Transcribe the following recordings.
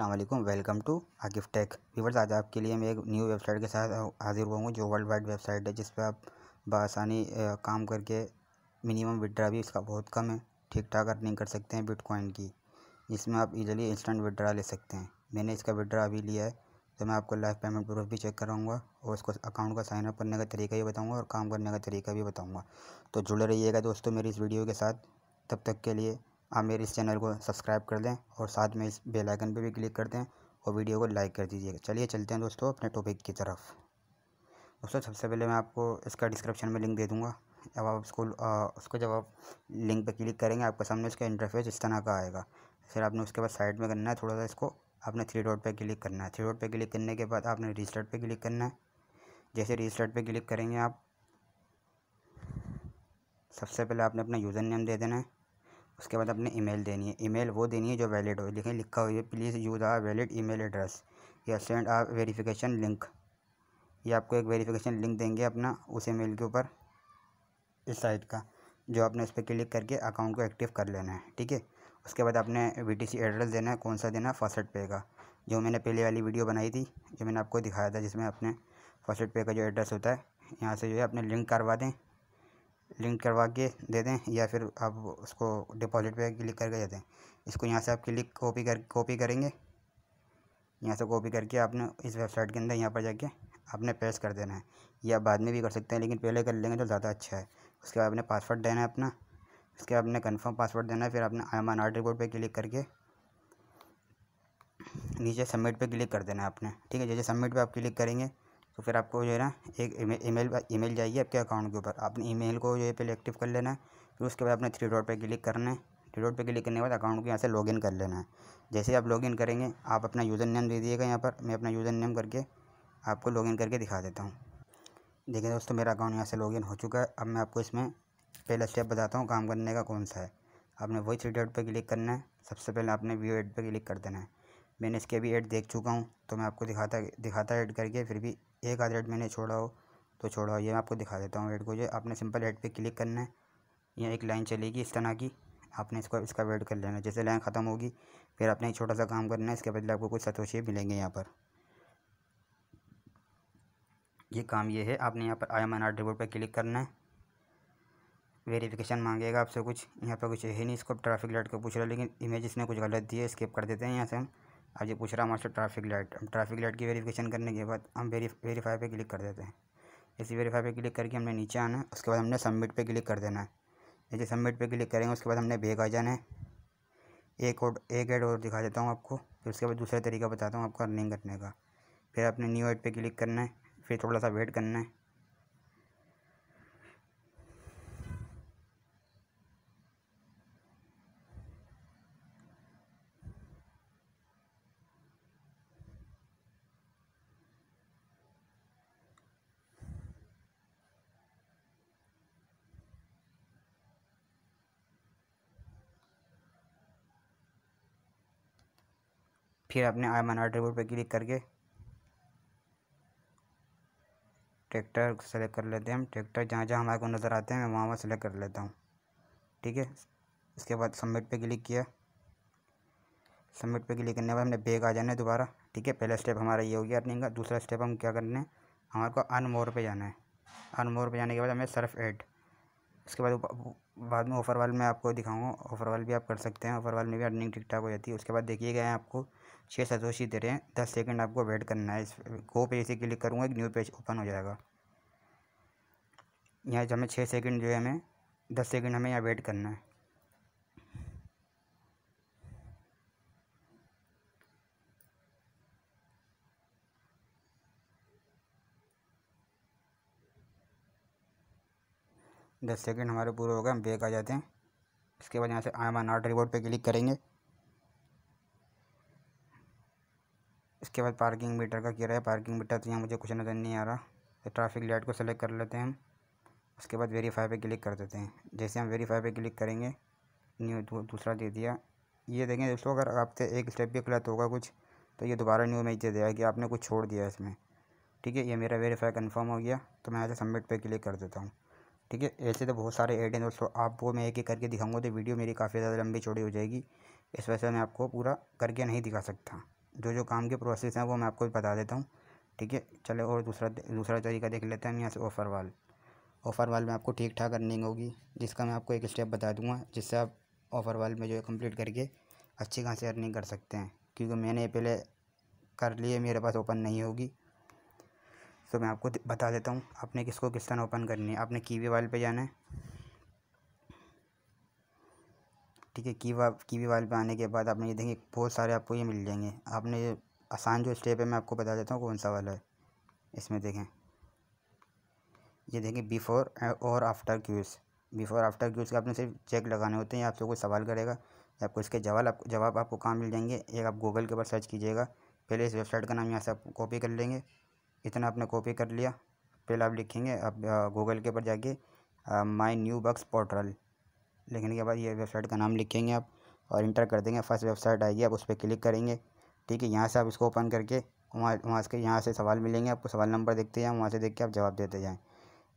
अल्लाम welcome to Akif tech viewers आज आपके लिए मैं एक न्यू वेबसाइट के साथ हाज़िर हुआ हूँ जो वर्ल्ड वाइड वेबसाइट है जिस पर आप बसानी काम करके मिनिमम विड्रा भी इसका बहुत कम है ठीक ठाक अर्निंग कर सकते हैं बिटकॉइन की इसमें आप इजीली इंस्टेंट विड्रा ले सकते हैं मैंने इसका विड्रा अभी लिया है तो मैं आपको लाइव पेमेंट प्रूफ भी चेक कराऊंगा और उसको अकाउंट का साइनअप करने का तरीका भी बताऊँगा और काम करने का तरीका भी बताऊँगा तो जुड़े रहिएगा दोस्तों मेरी इस वीडियो के साथ तब तक के लिए आप मेरे इस चैनल को सब्सक्राइब कर दें और साथ में इस बेल आइकन पर भी क्लिक कर दें और वीडियो को लाइक कर दीजिएगा चलिए चलते हैं दोस्तों अपने टॉपिक की तरफ दोस्तों सबसे पहले मैं आपको इसका डिस्क्रिप्शन में लिंक दे दूँगा जब आप उसको आ, उसको जब आप लिंक पर क्लिक करेंगे आपके सामने उसका इंटरफेस इस तरह का आएगा फिर आपने उसके बाद साइड में करना है थोड़ा सा इसको आपने थ्री डॉट पर क्लिक करना है थ्री डॉट पर क्लिक करने के बाद आपने रजिस्टर्ड पर क्लिक करना है जैसे रजिस्टर्ड पर क्लिक करेंगे आप सबसे पहले आपने अपना यूज़र नेम दे देना है उसके बाद अपने ईमेल देनी है ईमेल वो देनी है जो वैलिड हो लेकिन लिखा हुआ है please use a valid email address या सेंड आ वेरिफिकेशन लिंक ये आपको एक वेरिफिकेशन लिंक देंगे अपना उस ईमेल के ऊपर इस साइट का जो आपने उस पर क्लिक करके अकाउंट को एक्टिव कर लेना है ठीक है उसके बाद आपने वी एड्रेस देना है कौन सा देना है फर्स्ट पे का जो मैंने पहले वाली वीडियो बनाई थी जो मैंने आपको दिखाया था जिसमें अपने फर्स्ट पे का जो एड्रेस होता है यहाँ से जो है अपने लिंक करवा दें लिंक करवा के दे दें या फिर आप उसको डिपॉजिट पे क्लिक करके दे दें इसको यहाँ से आप क्लिक कॉपी कर कॉपी करेंगे यहाँ से कॉपी करके आपने इस वेबसाइट के अंदर यहाँ पर जाके आपने पेश कर देना है या बाद में भी कर सकते हैं लेकिन पहले कर लेंगे तो ज़्यादा अच्छा है उसके बाद आपने पासवर्ड देना है अपना उसके बाद आपने कन्फर्म पासवर्ड देना है फिर आपने I am on art report पर क्लिक करके नीचे सबमिट पर क्लिक कर देना है आपने ठीक है जैसे सबमिट पर आप क्लिक करेंगे तो फिर आपको जो है ना एक ईमेल ईमेल जाएगी आपके अकाउंट के ऊपर आपने ईमेल को जो है पहले एक्टिव कर लेना है फिर उसके बाद आपने थ्री डॉट पर क्लिक करना है थ्री डॉट पर क्लिक करने के बाद अकाउंट को यहाँ से लॉगिन कर लेना है जैसे आप लॉगिन करेंगे आप अपना यूज़र नेम दे दिएगा यहाँ पर मैं अपना यूज़र नेम करके आपको लॉगिन करके दिखा देता हूँ देखिए दोस्तों मेरा अकाउंट यहाँ से लॉगिन हो चुका है अब मैं आपको इसमें पहला स्टेप बताता हूँ काम करने का कौन सा है आपने वही थ्री डॉट पर क्लिक करना है सबसे पहले आपने व्यू एड पर क्लिक कर देना है मैंने इसके भी एड देख चुका हूँ तो मैं आपको दिखाता दिखाता एड करके फिर भी एक आध रेड मैंने छोड़ा हो तो छोड़ा हो ये मैं आपको दिखा देता हूँ रेड को जो आपने सिंपल हेड पे क्लिक करना है यहाँ एक लाइन चलेगी इस तरह की आपने इसको इसका वेट कर लेना जैसे लाइन ख़त्म होगी फिर आपने एक छोटा सा काम करना है इसके बदले आपको कुछ सतोशे मिलेंगे यहाँ पर ये काम ये है आपने यहाँ पर I am N R report पर क्लिक करना है वेरिफिकेशन मांगेगा आपसे कुछ यहाँ पर कुछ है नहीं इसको ट्रैफिक लाइट को पूछ रहा है लेकिन इमेज इसने कुछ गलत दी है स्किप कर देते हैं यहाँ से हम अब ये पूछ रहा मास्टर ट्रैफिक लाइट हम ट्रैफिक लाइट की वेरिफिकेशन करने के बाद हम वेरी वेरीफाई पे क्लिक कर देते हैं इसी वेरीफाई पे क्लिक करके हमने नीचे आना है उसके बाद हमने सबमिट पे क्लिक कर देना है जैसे सबमिट पे क्लिक करेंगे उसके बाद हमने बेग आ जाना है एक और एक एड और दिखा देता हूँ आपको फिर उसके बाद दूसरा तरीका बताता हूँ आपको अर्निंग करने का फिर आपने न्यू एड पर क्लिक करना है फिर थोड़ा सा वेट करना है फिर आपने आई मन ऑर्डर बोर्ड पर क्लिक करके ट्रैक्टर सेलेक्ट कर लेते हैं हम ट्रैक्टर जहाँ जहाँ हमारे को नज़र आते हैं मैं वहाँ वहाँ सेलेक्ट कर लेता हूँ ठीक है इसके बाद सबमिट पे क्लिक किया सबमिट पे क्लिक करने के बाद हमने बैग आ जाना है दोबारा ठीक है पहला स्टेप हमारा ये हो गया अर्निंग का दूसरा स्टेप हम क्या करना है हमारे को अन मोर पर जाना है अन मोर पर जाने के बाद हमें सर्फ एड उसके बाद बाद में ऑफर वाल में आपको दिखाऊँगा ऑफर वाल भी आप कर सकते हैं ओफर वाल में भी अर्निंग ठीक ठाक हो जाती है उसके बाद देखिएगा आपको छः सतोशी दे रहे हैं दस सेकेंड आपको वेट करना है इस गो पे से क्लिक करूँगा एक न्यू पेज ओपन हो जाएगा यहाँ जो हमें छः सेकेंड जो है हमें दस सेकेंड हमें यहाँ वेट करना है दस सेकेंड हमारे पूरा गए हम बेक आ जाते हैं इसके बाद यहाँ से आई एम नॉट रिपोर्ट पर क्लिक करेंगे उसके बाद पार्किंग मीटर का है पार्किंग मीटर तो यहाँ मुझे कुछ नज़र नहीं आ रहा तो ट्रैफिक लाइट को सेलेक्ट कर लेते हैं हम उसके बाद वेरीफाई पे क्लिक कर देते हैं जैसे हम वेरीफाई पे क्लिक करेंगे न्यू दूसरा दे दिया ये देखें दोस्तों अगर आपसे एक स्टेप भी गलत होगा कुछ तो ये दोबारा न्यू मैच दे देगा कि आपने कुछ छोड़ दिया इसमें ठीक है ये मेरा वेरीफाई कन्फर्म हो गया तो मैं ऐसे सबमिट पर क्लिक कर देता हूँ ठीक है ऐसे तो बहुत सारे एड हैं दोस्तों वो मैं एक एक करके दिखाऊंगा तो वीडियो मेरी काफ़ी ज़्यादा लंबी चौड़ी हो जाएगी इस वजह से मैं आपको पूरा करके नहीं दिखा सकता जो जो काम के प्रोसेस हैं वो मैं आपको बता देता हूँ ठीक है चलो और दूसरा दूसरा तरीका देख लेते हैं यहाँ से ऑफ़र वाल ऑफ़र वाल में आपको ठीक ठाक अर्निंग होगी जिसका मैं आपको एक स्टेप बता दूंगा जिससे आप ऑफ़र वाल में जो है कम्प्लीट करके अच्छी खासी अर्निंग कर सकते हैं क्योंकि मैंने पहले कर लिए मेरे पास ओपन नहीं होगी तो मैं आपको बता देता हूँ आपने किसको किस तरह ओपन करनी है आपने कीवी वाल पर जाना है ठीक है कीवा कीवी वाल पर आने के बाद आपने ये देखेंगे बहुत सारे आपको ये मिल जाएंगे आपने ये आसान जो स्टेप है मैं आपको बता देता हूँ कौन सा वाला है इसमें देखें ये देखें बिफ़ोर और after queues before after queues के आपने सिर्फ चेक लगाने होते हैं आपसे कोई सवाल करेगा या आपको इसके जवाब आप जवाब आपको कहाँ मिल जाएंगे एक आप गूगल के ऊपर सर्च कीजिएगा पहले इस वेबसाइट का नाम यहाँ से आप कॉपी कर लेंगे इतना आपने कॉपी कर लिया पहले आप लिखेंगे आप गूगल के ऊपर जाके माई न्यू बक्स पोर्टल लिखने के बाद ये वेबसाइट का नाम लिखेंगे आप और इंटर कर देंगे फर्स्ट वेबसाइट आएगी आप उस पर क्लिक करेंगे ठीक है यहाँ से आप इसको ओपन करके वहाँ वहाँ से यहाँ से सवाल मिलेंगे आपको सवाल नंबर देखते जाएँ वहाँ से देख के आप जवाब देते जाएँ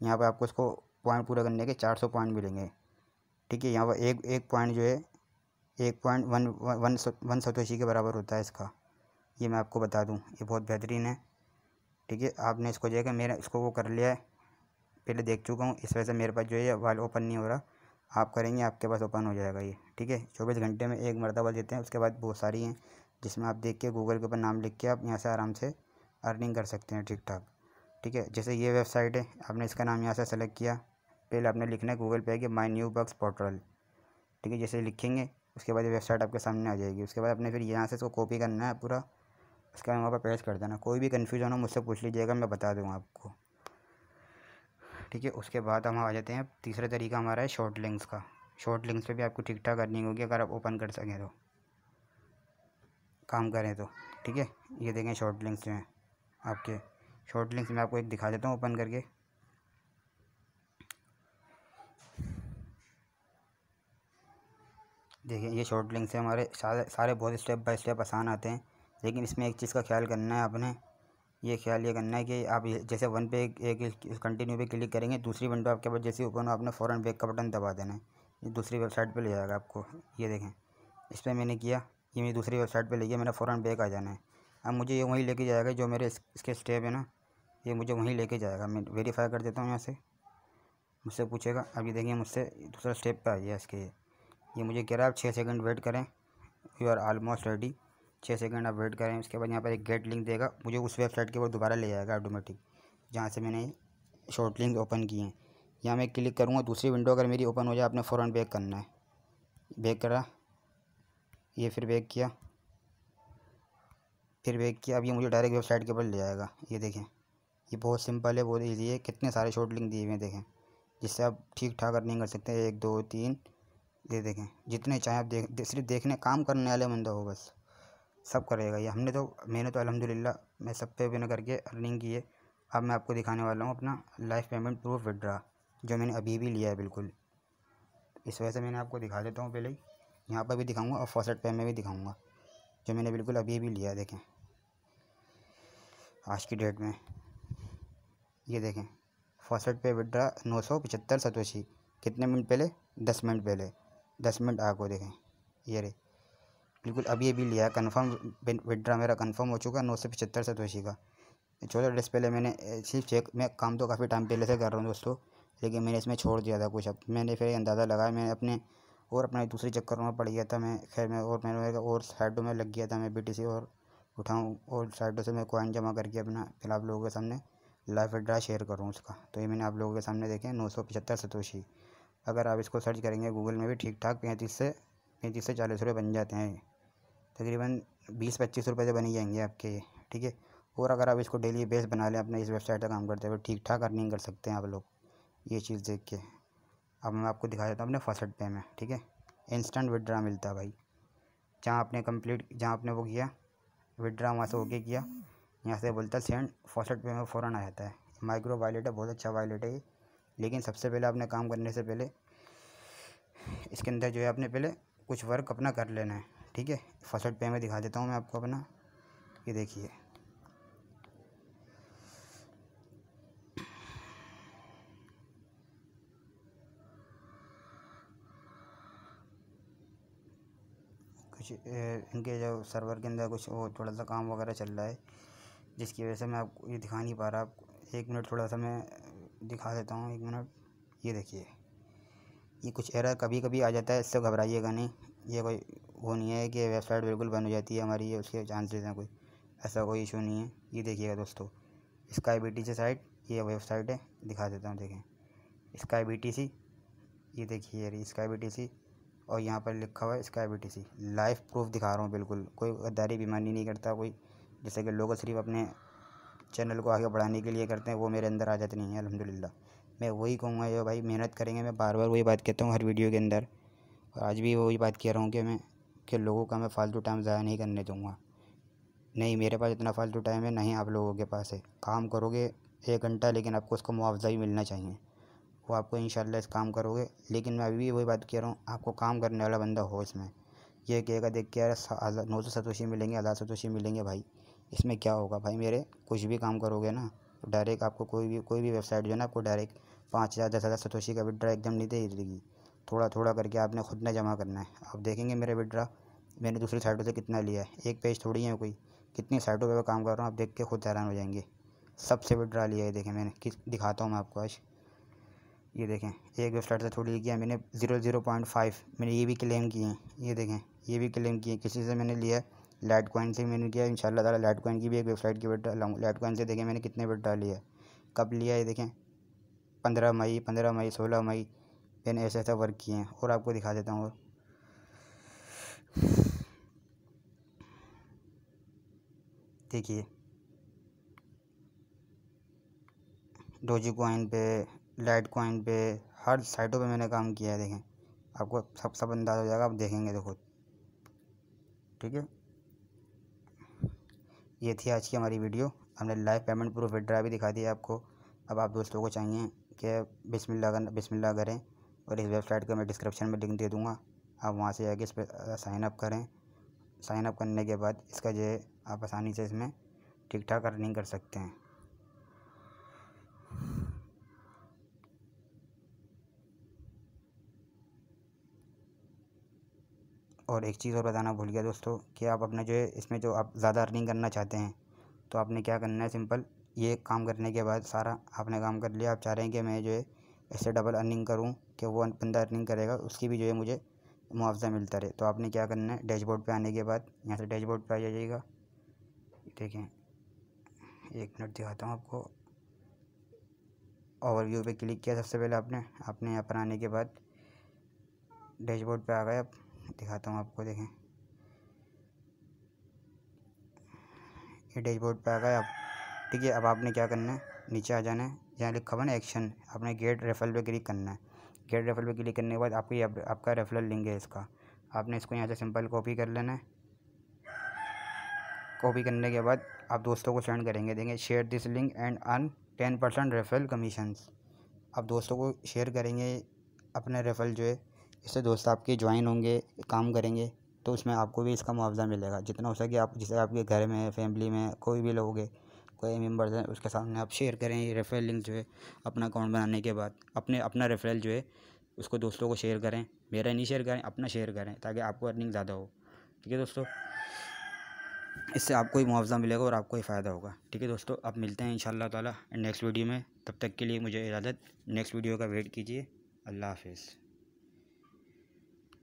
यहाँ पर आपको उसको पॉइंट पूरा करने के चार सौ पॉइंट मिलेंगे ठीक है यहाँ पर एक एक पॉइंट जो है एक point one one one satoshi के बराबर होता है इसका ये मैं आपको बता दूँ ये बहुत बेहतरीन है ठीक है आपने इसको जो है मेरा इसको वो कर लिया है पहले देख चुका हूँ इस वजह से मेरे पास जो है वाल ओपन नहीं हो रहा आप करेंगे आपके पास ओपन हो जाएगा ये ठीक है चौबीस घंटे में एक मरतबा देते हैं उसके बाद बहुत सारी हैं जिसमें आप देख के गूगल के ऊपर नाम लिख के आप यहाँ से आराम से अर्निंग कर सकते हैं ठीक ठाक ठीक है जैसे ये वेबसाइट है आपने इसका नाम यहाँ से सेलेक्ट किया पहले आपने लिखना है गूगल पे कि माई न्यू बक्स पोर्टल ठीक है जैसे लिखेंगे उसके बाद ये वेबसाइट आपके सामने आ जाएगी उसके बाद आपने फिर यहाँ से इसको कॉपी करना है पूरा उसके बाद वहाँ पर पेश कर देना कोई भी कन्फ्यूजन हो मुझसे पूछ लीजिएगा मैं बता दूँगा आपको ठीक है उसके बाद हम आ जाते हैं तीसरा तरीका हमारा है शॉर्ट लिंक्स का शॉर्ट लिंक्स पे भी आपको ठीक ठाक अर्निंग होगी अगर आप ओपन कर सकें तो काम करें तो ठीक है ये देखें शॉर्ट लिंक्स में आपके शॉर्ट लिंक्स में आपको एक दिखा देता हूँ ओपन करके देखिए ये शॉर्ट लिंक्स है हमारे सारे सारे बहुत स्टेप बाय स्टेप आसान आते हैं लेकिन इसमें एक चीज़ का ख्याल करना है आपने ये ख्याल ये करना है कि आप जैसे वन पे एक कंटिन्यू पे क्लिक करेंगे दूसरी विंडो आपके पास जैसे ओपन हो आपने फ़ौरन बैक का बटन दबा देना है ये दूसरी वेबसाइट पे ले जाएगा आपको ये देखें इस पर मैंने किया ये मेरी दूसरी वेबसाइट पे ले गया मैंने फ़ौरन बैक आ जाना है अब मुझे ये वहीं लेके जाएगा जो मेरे इसके स्टेप है ना ये मुझे वहीं लेके जाएगा मैं वेरीफाई कर देता हूँ यहाँ से मुझसे पूछेगा अब ये देखिए मुझसे दूसरा स्टेप पर आ गया इसके ये मुझे कह रहा है आप छः सेकेंड वेट करें यू आर आलमोस्ट रेडी छः सेकेंड आप वेट करें उसके बाद यहाँ पर एक गेट लिंक देगा मुझे उस वेबसाइट के ऊपर दोबारा ले जाएगा ऑटोमेटिक जहाँ से मैंने शॉर्ट लिंक ओपन किए हैं यहाँ मैं क्लिक करूँगा दूसरी विंडो अगर मेरी ओपन हो जाए आपने फ़ौरन बैक करना है बैक करा ये फिर बैक किया फिर बैक किया अब ये मुझे डायरेक्ट वेबसाइट के ऊपर ले जाएगा ये देखें ये बहुत सिंपल है बहुत ईजी है कितने सारे शॉर्ट लिंक दिए हुए देखें जिससे आप ठीक ठाक अर्निंग कर सकते हैं एक दो तीन ये देखें जितने चाहें आप देख सिर्फ देखने काम करने वाले बंदा हो बस सब करेगा ये हमने तो मैंने तो अलहमदिल्ला मैं सब पे बिना करके अर्निंग की है अब मैं आपको दिखाने वाला हूँ अपना लाइफ पेमेंट प्रूफ विड्रा जो मैंने अभी भी लिया है बिल्कुल इस वजह से मैंने आपको दिखा देता हूँ पहले ही यहाँ पर भी दिखाऊँगा और फॉसेट पे में भी दिखाऊँगा जो मैंने बिल्कुल अभी भी लिया है देखें आज की डेट में ये देखें फॉसेट पे विड्रा नौ सौ पचहत्तर सतोशी कितने मिनट पहले दस मिनट पहले दस मिनट आपको देखें ये रही बिल्कुल अभी अभी लिया कन्फर्म विड्रा मेरा कन्फर्म हो चुका है नौ सौ पचहत्तर से दोषी का छोटा डिस्प्ले मैंने सिर्फ चेक मैं काम तो काफ़ी टाइम पहले से कर रहा हूँ दोस्तों लेकिन मैंने इसमें छोड़ दिया था कुछ अब मैंने फिर अंदाज़ा लगाया मैंने अपने और अपने दूसरे चक्कर में पड़ गया था मैं खैर मैं और मैंने और साइडों में लग गया था मैं बी और उठाऊँ और साइडों से मैं कॉइन जमा करके अपना फिर आप लोगों के सामने लाइव विड्रा शेयर करूँ उसका तो ये मैंने आप लोगों के सामने देखे नौ सौ पचहत्तर सतोशी अगर आप इसको सर्च करेंगे गूगल में भी ठीक ठाक पैंतीस से पैंतीस से चालीस रुपये बन जाते हैं तकरीबन बीस पच्चीस रुपये से तो बनी जाएंगे आपके ठीक है और अगर आप इसको डेली बेस बना लें अपने इस वेबसाइट का काम करते हुए ठीक ठाक अर्निंग कर सकते हैं आप लोग ये चीज़ देख के अब मैं आपको दिखा देता हूँ अपने फर्स्ट पे में ठीक है इंस्टेंट विदड्रा मिलता है भाई जहाँ आपने कंप्लीट जहाँ आपने वो किया विदड्रा वहाँ से ओके किया यहाँ से बोलता है सेंड फर्स्ट पे में फ़ौरन आ जाता है माइक्रो वायलेट है बहुत अच्छा वायलेट है ये लेकिन सबसे पहले आपने काम करने से पहले इसके अंदर जो है आपने पहले कुछ वर्क अपना कर लेना है ठीक है फर्स्ट पे में दिखा देता हूँ मैं आपको अपना ये देखिए कुछ इनके जो सर्वर के अंदर कुछ वो थोड़ा सा काम वगैरह चल रहा है जिसकी वजह से मैं आपको ये दिखा नहीं पा रहा आपको एक मिनट थोड़ा सा मैं दिखा देता हूँ एक मिनट ये देखिए ये कुछ एरर कभी कभी आ जाता है इससे घबराइएगा नहीं ये कोई वो नहीं है कि वेबसाइट बिल्कुल बंद हो जाती है हमारी ये उसके चांसेस हैं कोई ऐसा कोई इशू नहीं है ये देखिएगा दोस्तों sky B T C site ये वेबसाइट है दिखा देता हूँ देखें स्काई बी टी सी ये देखिए रही स्काई बी टी सी और यहाँ पर लिखा हुआ है sky B T C live proof दिखा रहा हूँ बिल्कुल कोई गद्दारी बीमारी नहीं करता कोई जैसे कि लोग सिर्फ अपने चैनल को आगे बढ़ाने के लिए करते हैं वो मेरे अंदर आ जाते नहीं है अलहमदिल्ला मैं वही कहूँगा जो भाई मेहनत करेंगे मैं बार बार वही बात कहता हूँ हर वीडियो के अंदर और आज भी वही बात कह रहा हूँ कि मैं कि लोगों का मैं फालतू टाइम ज़ाया नहीं करने दूँगा नहीं मेरे पास इतना फालतू टाइम है नहीं आप लोगों के पास है काम करोगे एक घंटा लेकिन आपको उसका मुआवजा भी मिलना चाहिए वो आपको इन इस काम करोगे लेकिन मैं अभी भी वही बात कह रहा हूँ आपको काम करने वाला बंदा हो इसमें ये कहेगा देख के यार नौ सौ सतोशी मिलेंगे हज़ार सतोशी मिलेंगे भाई इसमें क्या होगा भाई मेरे कुछ भी काम करोगे ना डायरेक्ट आपको कोई भी कोई भी वेबसाइट जो है ना आपको डायरेक्ट पाँच हज़ार दस हज़ार सतोशी का विड्रा एकदम नहीं दे देगी थोड़ा थोड़ा करके आपने खुद ने जमा करना है आप देखेंगे मेरे विड्रा मैंने दूसरी साइटों से कितना लिया है एक पेज थोड़ी है कोई कितनी साइटों पर मैं काम कर रहा हूँ आप देख के खुद हैरान हो जाएंगे सबसे विड्रा लिया है देखें मैंने किस दिखाता हूँ मैं आपको आज ये देखें एक वेबसाइट से थोड़ी किया मैंने ज़ीरो ज़ीरो पॉइंट फाइव मैंने ये भी क्लेम किए हैं ये देखें ये भी क्लेम किए किसी से मैंने लिया लाइट कॉइन से मैंने किया इन ताला लाइट कॉइन की भी एक वेबसाइट की विड्रा लाऊँ लाइट कॉइन से देखें मैंने कितने विड्रा लिया कब लिया ये देखें पंद्रह मई पंद्रह मई सोलह मई मैंने ऐसे ऐसा वर्क किए हैं और आपको दिखा देता हूँ देखिए डोजी कॉइन पे लाइट कॉइन पे हर साइटों पे मैंने काम किया है देखें आपको सब सब अंदाज हो जाएगा आप देखेंगे तो खुद ठीक है ये थी आज की हमारी वीडियो हमने लाइव पेमेंट प्रूफ विड्रा भी दिखा दिया आपको अब आप दोस्तों को चाहिए कि बिस्मिल्लाह बिस्मिल्लाह करें और इस वेबसाइट का मैं डिस्क्रिप्शन में लिंक दे दूँगा आप वहाँ से जाके इस पर साइनअप करें साइन अप करने के बाद इसका जो है आप आसानी से इसमें ठीक ठाक अर्निंग कर सकते हैं और एक चीज़ और बताना भूल गया दोस्तों कि आप अपने जो है इसमें जो आप ज़्यादा अर्निंग करना चाहते हैं तो आपने क्या करना है सिंपल ये काम करने के बाद सारा आपने काम कर लिया आप चाह रहे हैं कि मैं जो है ऐसे डबल अर्निंग करूँ कि वो बंदा अर्निंग करेगा उसकी भी जो है मुझे मुआवजा मिलता रहे तो आपने क्या करना है डैशबोर्ड पे आने के बाद यहाँ से डैशबोर्ड पे आ जाइएगा देखें एक मिनट दिखाता हूँ आपको ओवरव्यू पे क्लिक किया सबसे पहले आपने आपने यहाँ पर आने के बाद डैशबोर्ड पे आ गए अब दिखाता हूँ आपको देखें ये डैशबोर्ड पे आ गए आप ठीक है अब आपने क्या करना है नीचे आ जाना है यहाँ लिखा हुआ ना एक्शन आपने गेट रेफरल पे क्लिक करना है गेट रेफरल पे क्लिक करने के बाद आपकी आप, आपका रेफरल लिंक है इसका आपने इसको यहाँ से सिंपल कॉपी कर लेना है कॉपी करने के बाद आप दोस्तों को सेंड करेंगे देंगे share this link and earn ten percent referral commissions आप दोस्तों को शेयर करेंगे अपने रेफरल जो है इससे दोस्त आपके ज्वाइन होंगे काम करेंगे तो उसमें आपको भी इसका मुआवजा मिलेगा जितना हो सके आप जैसे आपके घर में फैमिली में कोई भी लोग कोई मेम्बर्स हैं उसके सामने आप शेयर करें ये रेफरल लिंक जो है अपना अकाउंट बनाने के बाद अपने अपना रेफरल जो है उसको दोस्तों को शेयर करें मेरा नहीं शेयर करें अपना शेयर करें ताकि आपको अर्निंग ज़्यादा हो ठीक है दोस्तों इससे आपको ही मुआवजा मिलेगा और आपको ही फ़ायदा होगा ठीक है दोस्तों अब मिलते हैं इन ताला नेक्स्ट वीडियो में तब तक के लिए मुझे इजाज़त नेक्स्ट वीडियो का वेट कीजिए अल्लाह हाफिज़